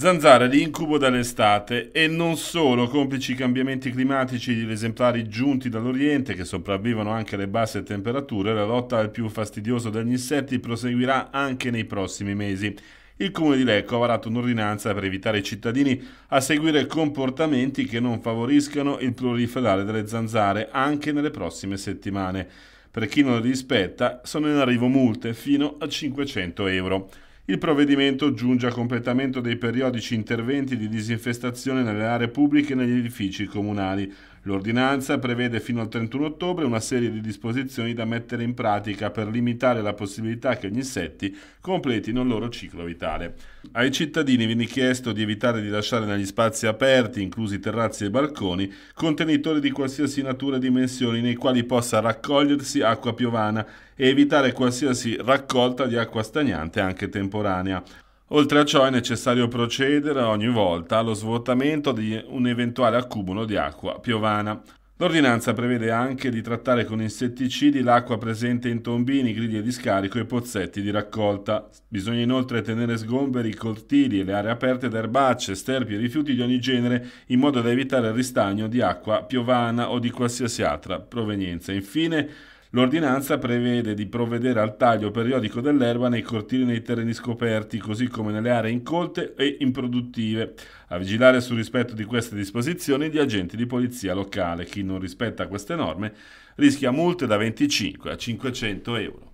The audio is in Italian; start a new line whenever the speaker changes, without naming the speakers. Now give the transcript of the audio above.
Zanzara l'incubo dall'estate e non solo, complici i cambiamenti climatici degli esemplari giunti dall'Oriente che sopravvivono anche alle basse temperature, la lotta al più fastidioso degli insetti proseguirà anche nei prossimi mesi. Il comune di Lecco ha varato un'ordinanza per evitare i cittadini a seguire comportamenti che non favoriscano il proliferare delle zanzare anche nelle prossime settimane. Per chi non le rispetta sono in arrivo multe fino a 500 euro. Il provvedimento giunge a completamento dei periodici interventi di disinfestazione nelle aree pubbliche e negli edifici comunali, L'ordinanza prevede fino al 31 ottobre una serie di disposizioni da mettere in pratica per limitare la possibilità che gli insetti completino il loro ciclo vitale. Ai cittadini viene chiesto di evitare di lasciare negli spazi aperti, inclusi terrazzi e balconi, contenitori di qualsiasi natura e dimensioni nei quali possa raccogliersi acqua piovana e evitare qualsiasi raccolta di acqua stagnante anche temporanea. Oltre a ciò è necessario procedere ogni volta allo svuotamento di un eventuale accumulo di acqua piovana. L'ordinanza prevede anche di trattare con insetticidi l'acqua presente in tombini, griglie di scarico e pozzetti di raccolta. Bisogna inoltre tenere sgomberi i cortili e le aree aperte da erbacce, sterpi e rifiuti di ogni genere in modo da evitare il ristagno di acqua piovana o di qualsiasi altra provenienza. Infine, L'ordinanza prevede di provvedere al taglio periodico dell'erba nei cortili e nei terreni scoperti, così come nelle aree incolte e improduttive. A vigilare sul rispetto di queste disposizioni gli agenti di polizia locale. Chi non rispetta queste norme rischia multe da 25 a 500 euro.